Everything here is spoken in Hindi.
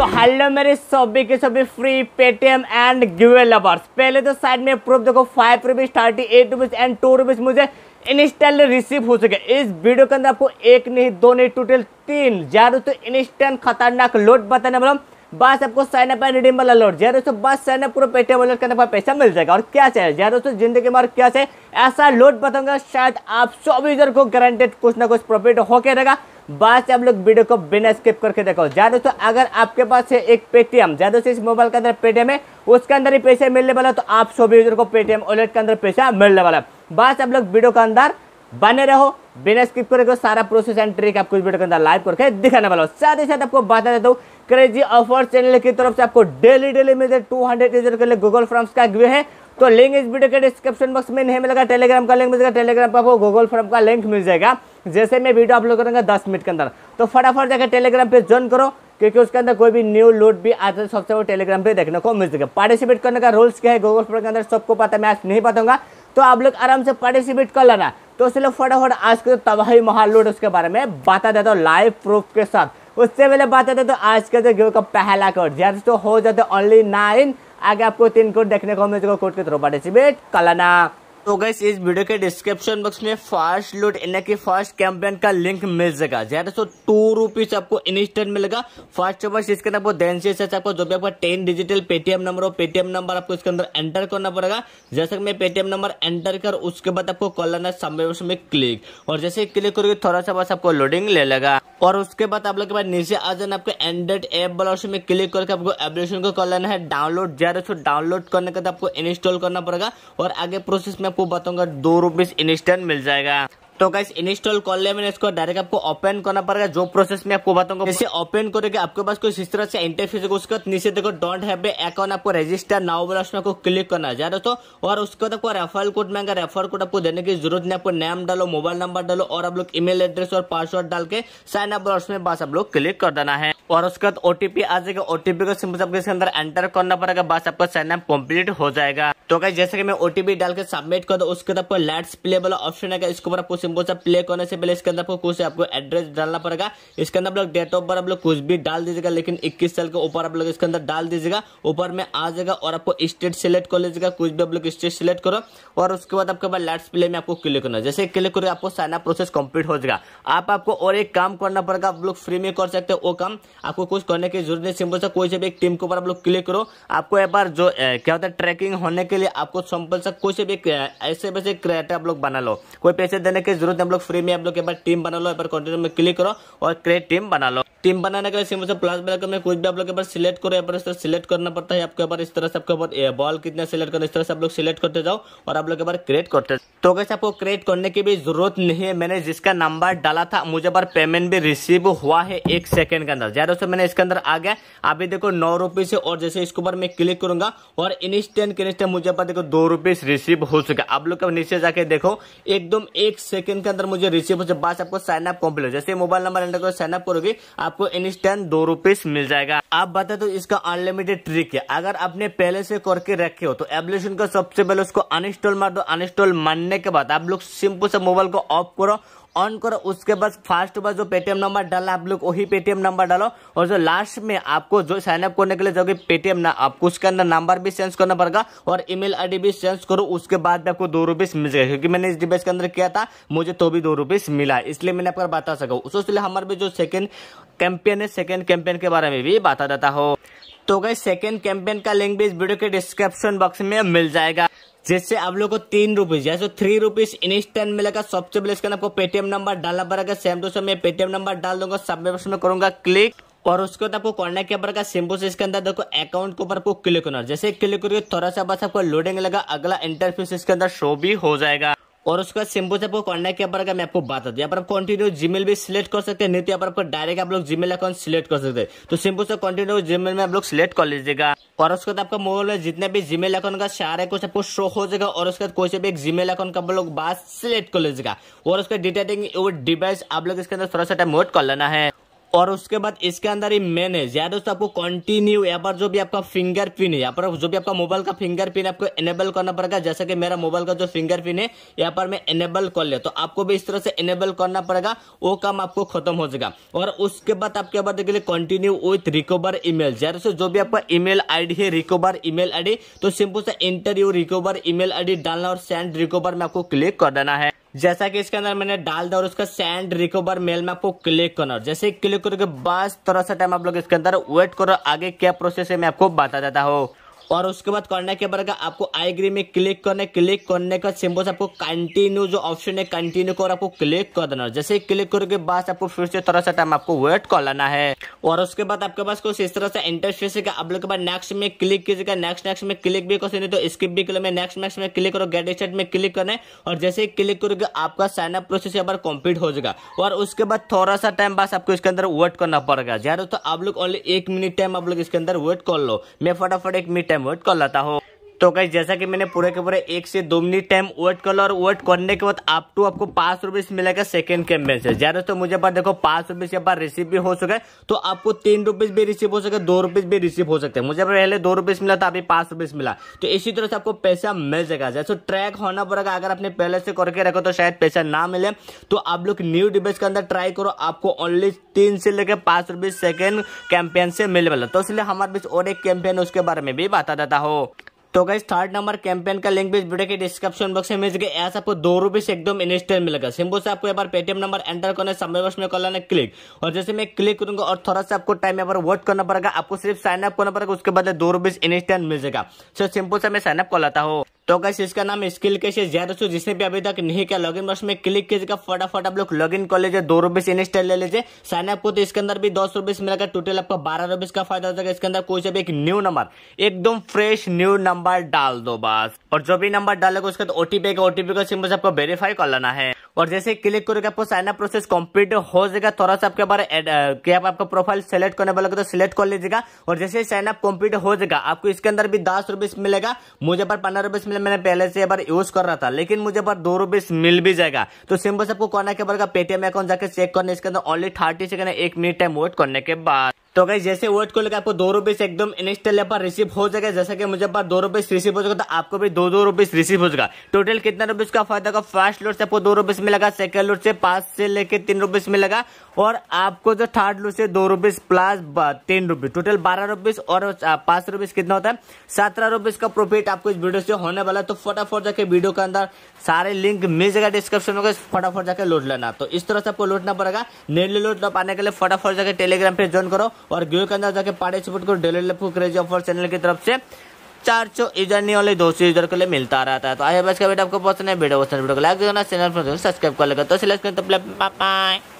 तो हेलो मेरे सभी के सभी free Paytm and giveaway lovers पहले तो साइड में प्रूफ देखो five rupees thirty eight rupees and two rupees मुझे इंस्टेंट रिसीव हो सके इस वीडियो के अंदर आपको एक नहीं दो नहीं टोटल तीन यार तो इंस्टेंट खतरनाक लोड बताने वाला बस आपको साइन अप एंड रिडीम वाला लोड जय दोस्तों बस साइन अप पूरा पेटीएम वॉलेट करने पर पैसा मिल जाएगा और क्या चाहिए जय दोस्तों जिंदगी में और क्या चाहिए ऐसा लोड बताऊंगा शायद आप सौ यूजर को गारंटेड कुछ ना कुछ प्रॉफिट होके रहेगा बस आप लोग वीडियो को बिना स्किप करके देखो ज्यादा दोस्तों अगर आपके पास है एक पेटीएम ज्यादा दोस्तों इस मोबाइल के अंदर पेटीएम है उसके अंदर ही पैसे मिलने वाला तो आप सभी यूजर को पेटीएम वॉलेट के अंदर पैसा मिलने वाला बस आप लोग वीडियो के अंदर बने रहो बिना स्किप करके सारा प्रोसेस एंड ट्रिक आपको इस वीडियो के अंदर लाइव करके दिखाने वाला हो साथ ही साथ आपको बता देता हूँ क्रेजी ऑफर चैनल की तरफ से आपको डेली डेली मिलते टू हंड्रेड यूजर के लिए गूगल फ्रॉम्स का गिवे है तो लिंक इस वीडियो के डिस्क्रिप्शन बॉक्स में नहीं मिलेगा टेलीग्राम का लिंक मिलेगा टेलीग्राम पर आपको गूगल फॉर्म का लिंक मिल जाएगा जैसे मैं वीडियो अपलोड करूँगा दस मिनट के अंदर तो फटाफट जाकर टेलीग्राम पर ज्वाइन करो क्योंकि उसके अंदर कोई भी न्यू लोड भी आता है सबसे वो टेलीग्राम पर देखने को मिल जाएगा पार्टिसिपेट करने का रूल्स क्या है गूगल फॉर्म के अंदर सबको पता मैं आज नहीं पाऊंगा तो आप लोग आराम से पार्टिसिपेट कर लेना तो इसलिए फटाफट आज के तबाही महालोड उसके बारे में बता देता हूँ लाइव प्रूफ के साथ उससे पहले बात करते तो आज के जो गेहूँ का पहला कोड जैसे तो हो जाते ओनली नाइन आगे आपको तीन कोट देखने को मिलेगा कोट के थ्रू पार्टिसिपेट कलाना तो गैस इस वीडियो के डिस्क्रिप्शन बॉक्स में फास्ट लूट यानी की फास्ट कैंपेन का लिंक मिल जाएगा ज्यादा सो टू रुपीज आपको इंस्टेंट मिलेगा फास्ट चौबस इसके अंदर आपको देन से आपको जो भी आपका टेन डिजिटल पेटीएम नंबर हो पेटीएम नंबर आपको इसके अंदर एंटर करना पड़ेगा जैसे कि मैं पेटीएम नंबर एंटर कर उसके बाद आपको कॉल करना समय में क्लिक और जैसे क्लिक करोगे थोड़ा सा बस आपको लोडिंग ले लेगा और उसके बाद आप लोग के पास नीचे आ जाना आपको एंड्रेड एप वाला ऑप्शन में क्लिक करके आपको एप्लीकेशन को कर लेना है डाउनलोड जा रहे डाउनलोड करने के बाद आपको इंस्टॉल करना पड़ेगा और आगे प्रोसेस में आपको बताऊंगा दो रुपीज इंस्टेंट मिल जाएगा तो गाइस इंस्टॉल कर ले मैंने इसको डायरेक्ट आपको ओपन करना पड़ेगा जो प्रोसेस में आपको बताऊंगा इसे ओपन करोगे आपके पास कोई इस तरह से इंटरफेस होगा उसके नीचे देखो डोंट हैव अकाउंट आपको रजिस्टर नाउ बोला उसमें आपको क्लिक करना जा रहा तो और उसके बाद आपको रेफरल कोड मांगा रेफर कोड आपको देने की जरूरत नहीं आपको नाम डालो मोबाइल नंबर डालो और आप लोग ईमेल एड्रेस और पासवर्ड डाल के साइन अप उसमें बस आप लोग क्लिक कर देना है और उसके बाद ओटीपी आ जाएगा ओटीपी को सिंपल आपको अंदर एंटर करना पड़ेगा बस आपका साइन अप कम्प्लीट हो जाएगा तो गाइस जैसे कि मैं ओटीपी डाल के सबमिट कर दो उसके अंदर आपको लेट्स प्ले वाला ऑप्शन है इसके ऊपर आपको सिंपल सा प्ले करने से पहले इसके अंदर आपको कुछ आपको एड्रेस डालना पड़ेगा इसके अंदर आप लोग डेट ऑफ बर्थ आप लोग कुछ भी डाल दीजिएगा लेकिन इक्कीस साल के ऊपर आप लोग इसके अंदर डाल दीजिएगा ऊपर में आ जाएगा और आपको स्टेट सेलेक्ट कर लीजिएगा कुछ भी आप लोग स्टेट सेलेक्ट करो और उसके बाद आपके बाद लेट्स प्ले में आपको क्लिक करना जैसे क्लिक करो आपको साइन अप प्रोसेस कंप्लीट हो जाएगा आप आपको और एक काम करना पड़ेगा आप लोग फ्री में कर सकते हो वो काम आपको कुछ करने की जरूरत नहीं सिंपल सा कोई से भी एक टीम के ऊपर आप लोग क्लिक करो आपको एक बार जो क्या होता है ट्रैकिंग होने के लिए आपको सिंपल सा कोई से भी ऐसे वैसे क्रिएटर आप लोग बना लो कोई पैसे देने की जरूरत हम लोग फ्री में आप लोग एक बार टीम बना लो एक बार कॉन्टेंट में क्लिक करो और क्रिएट टीम बना लो टीम बनाने के लिए सिंपल से प्लस बेल में कुछ भी आप लोग एक बार सिलेक्ट करो या इस तरह सिलेक्ट करना पड़ता है आपके ऊपर इस तरह से आपके ऊपर बॉल कितना सिलेक्ट करना इस तरह से आप लोग सिलेक्ट करते जाओ और आप लोग एक बार क्रिएट करते तो कैसे आपको क्रिएट करने की भी जरूरत नहीं है मैंने जिसका नंबर डाला था मुझे बार पेमेंट भी रिसीव हुआ है एक सेकंड के अंदर ज्यादा से मैंने इसके अंदर आ गया अभी देखो नौ रुपीज है और जैसे इसके ऊपर मैं क्लिक करूंगा और के इंस्टेंट मुझे अपन देखो दो रुपीज रिसीव हो चुका आप लोग का नीचे जाके देखो एकदम एक सेकंड के अंदर मुझे रिसीव हो चुका बस आपको साइन अप कॉम्प्लीट जैसे मोबाइल नंबर एंटर करो साइन अप करोगे आपको इंस्टेंट दो रुपीज मिल जाएगा आप बता दो तो इसका अनलिमिटेड ट्रिक है अगर आपने पहले से करके रखे हो तो एप्लीकेशन का सबसे पहले उसको अनस्टॉल मार दो अनस्टॉल मारने के बाद आप लोग सिंपल से मोबाइल को ऑफ करो ऑन करो उसके बाद फास्ट बार जो पेटीएम नंबर डाला आप लोग वही पेटीएम नंबर डालो और जो लास्ट में आपको जो साइनअप करने के लिए जाओगे पेटीएम ना आपको उसके अंदर नंबर भी चेंज करना पड़ेगा और ईमेल आईडी भी चेंज करो उसके बाद आपको दो रुपीस मिल जाएगा क्योंकि मैंने इस डिवाइस के अंदर किया था मुझे तो भी दो रुपीस मिला इसलिए मैंने आपको बता सका उससे हमारे भी जो सेकेंड कैंपेन है सेकेंड कैंपेन के बारे में भी बता देता हो तो गई सेकेंड कैंपेन का लिंक भी इस वीडियो के डिस्क्रिप्शन बॉक्स में मिल जाएगा जिससे आप लोगों को तीन रुपीज या तो थ्री रुपीज इंस्टेंट मिलेगा सबसे पहले आपको पेटीएम नंबर डालना पड़ेगा सेम टू सेम मैं पेटीएम नंबर डाल दूंगा सब में करूंगा क्लिक और उसके बाद आपको कॉन्टैक्ट के ऊपर का सिंपल से इसके अंदर देखो अकाउंट के ऊपर आपको क्लिक होना जैसे क्लिक करोगे थोड़ा सा बस आपको लोडिंग लगा अगला इंटरफेस इसके अंदर शो भी हो जाएगा और उसका सिंपल से आपको कॉन्टैक्ट के ऊपर मैं आपको बात आती यहाँ पर आप कंटिन्यू जीमेल भी सिलेक्ट कर सकते हैं नहीं तो यहाँ पर आपको डायरेक्ट आप लोग जीमेल अकाउंट सिलेक्ट कर सकते हैं तो सिंपल से कंटिन्यू जीमेल में आप लोग सिलेक्ट कर लीजिएगा और उसके बाद आपका मोबाइल में जितने भी जीमेल अकाउंट का सारा कुछ आपको शो हो जाएगा और उसके बाद कोई भी एक जीमेल अकाउंट का आप लोग बात सिलेक्ट कर लीजिएगा और उसका डिटेलिंग डिवाइस आप लोग इसके अंदर थोड़ा सा टाइम वोट कर लेना है और उसके बाद इसके अंदर ही मेन है या दोस्तों आपको कंटिन्यू यहाँ पर जो भी आपका फिंगर पिन है यहाँ पर जो भी आपका मोबाइल का फिंगर पिन आपको एनेबल करना पड़ेगा जैसे कि मेरा मोबाइल का जो फिंगर पिन है यहाँ पर मैं एनेबल कर लिया तो आपको भी इस तरह से एनेबल करना पड़ेगा वो काम आपको खत्म हो जाएगा और उसके बाद आपके बाद देख कंटिन्यू विथ रिकवर ईमेल या दोस्तों जो भी आपका ईमेल डी है रिकवर ईमेल डी तो सिंपल से इंटरव्यू रिकवर ईमेल डी डालना और सेंड रिकवर में आपको क्लिक कर देना है जैसा कि इसके अंदर मैंने डाल दिया और उसका सैंड रिकवर मेल में आपको क्लिक करना जैसे क्लिक करोगे बस थोड़ा सा टाइम आप लोग इसके अंदर वेट करो आगे क्या प्रोसेस है मैं आपको बता देता हूँ और उसके बाद करने के बाद आपको आई ग्री में क्लिक करने क्लिक करने का सिंबल से आपको कंटिन्यू जो ऑप्शन है कंटिन्यू कर आपको क्लिक कर देना जैसे ही क्लिक करोगे बस आपको फिर से थोड़ा सा टाइम आपको वेट कर लेना है और उसके बाद आपके पास कुछ इस तरह से इंटरफेस है आप लोग के बाद नेक्स्ट में क्लिक कीजिएगा नेक्स्ट नेक्स्ट में क्लिक भी कर तो स्किप भी मैं नेक्स्ट नेक्स्ट में क्लिक करो गेट स्टेट में क्लिक करना है और जैसे ही क्लिक करोगे आपका साइन अप प्रोसेस यहाँ पर कम्प्लीट हो जाएगा और उसके बाद थोड़ा सा टाइम बस आपको इसके अंदर वेट करना पड़ेगा ज्यादा तो आप लोग ओनली एक मिनट टाइम आप लोग इसके अंदर वेट कर लो मैं फटाफट एक मिनट टाइम कर लेता हो तो कैसे जैसा कि मैंने पूरे के पूरे एक से दो मिनट टाइम वेट कर लो और वेट करने के बाद आप टू आपको पांच रुपीज मिलेगा सेकंड कैंपेन से यार दोस्तों मुझे पास देखो पांच रुपीज के पर रिसीव भी हो सके तो आपको तीन रुपीज भी रिसीव हो सके दो रुपीज भी रिसीव हो सकते हैं मुझे पहले दो रुपीज मिला था तो अभी पांच रुपीज मिला तो इसी तरह से आपको पैसा मिल जाएगा जैसे ट्रैक तो होना पड़ेगा अगर आपने पहले से करके रखो तो शायद पैसा ना मिले तो आप लोग न्यू डिबेस के अंदर ट्राई करो आपको ओनली तीन से लेकर पांच रुपीज सेकेंड कैंपेन से मिलने वाला तो इसलिए हमारे बीच और एक कैंपेन उसके बारे में भी बता देता हो तो गई थर्ड नंबर कैंपेन का लिंक भी इस वीडियो के डिस्क्रिप्शन बॉक्स में मिल गया ऐसा आपको दो रुपए से एकदम इंस्टेंट मिलेगा सिंपल से आपको यहाँ पर पेटीएम नंबर एंटर करने समय बस में कर लेना क्लिक और जैसे मैं क्लिक करूंगा और थोड़ा सा आपको टाइम यहाँ पर वेट करना पड़ेगा आपको सिर्फ साइनअप करना पड़ेगा उसके बाद दो रुपये इंस्टेंट मिल जाएगा सो सिंपल से मैं साइनअप कर लेता हूँ तो कैसे इसका नाम स्किल के से ज्यादा सो जिसने भी अभी तक नहीं किया लॉगिन बस में क्लिक कीजिएगा फटाफट आप लोग लॉगिन कर लीजिए दो रुपीस इंस्टॉल ले लीजिए साइन अप को तो इसके अंदर भी दस रुपीस मिलेगा टोटल आपको बारह रुपए का फायदा हो जाएगा इसके अंदर कोई से भी एक न्यू नंबर एकदम फ्रेश न्यू नंबर डाल दो बस और जो भी नंबर डालेगा उसके बाद ओटीपी का ओटीपी का सिम्बल आपको वेरीफाई कर लेना है और जैसे क्लिक करोगे आपको साइनअप प्रोसेस कंप्लीट हो जाएगा थोड़ा सा आपके बारे uh, कि आप आपका प्रोफाइल सेलेक्ट करने वाले तो सिलेक्ट कर लीजिएगा और जैसे साइनअप कंप्लीट हो जाएगा आपको इसके अंदर भी दस रुपीस मिलेगा मुझे पर पंद्रह रुपीस मिले मैंने पहले से बार यूज कर रहा था लेकिन मुझे पर दो रुपीस मिल भी जाएगा तो सिंपल से आपको करना के पड़ेगा पेटीएम अकाउंट जाकर चेक करने इसके अंदर ओनली थर्टी सेकंड एक मिनट टाइम वेट करने के बाद तो अगर जैसे वर्ड को लेकर आपको दो रुपीज एकदम इनस्टल पर रिसीव हो जाएगा जैसा कि मुझे पास दो रुपीस रिसीव हो जाएगा तो आपको भी दो दो रुपीज रिसीव हो जाएगा टोटल कितना रुपीज का फायदा होगा फर्स्ट लोड से आपको दो रुपीस मिलेगा सेकंड लोड से पांच से लेकर तीन रुपीस मिलेगा और आपको जो थर्ड लोड से दो रुपीज प्लस तीन रुपीज टोटल बारह रुपीज और पांच रुपीज कितना होता है सत्रह रुपीज का प्रॉफिट आपको इस वीडियो से होने वाला तो फटाफट जाके वीडियो के अंदर सारे लिंक मिल जाएगा डिस्क्रिप्शन में फटाफट जाके लोड लेना तो इस तरह से आपको लौटना पड़ेगा नेटली लोड पाने के लिए फटाफट जाके टेलीग्राम पे ज्वाइन करो और व्यू के अंदर जाके पार्टिसिपेट करो डेली लाइफ को क्रेजी ऑफर चैनल की तरफ से चार सौ यूजर नहीं वाले दो सौ यूजर के लिए मिलता रहता है तो आई बस का बेटा आपको पसंद है वीडियो पसंद वीडियो को लाइक करना चैनल पर सब्सक्राइब कर लेगा तो सिलेक्ट करें तो बाय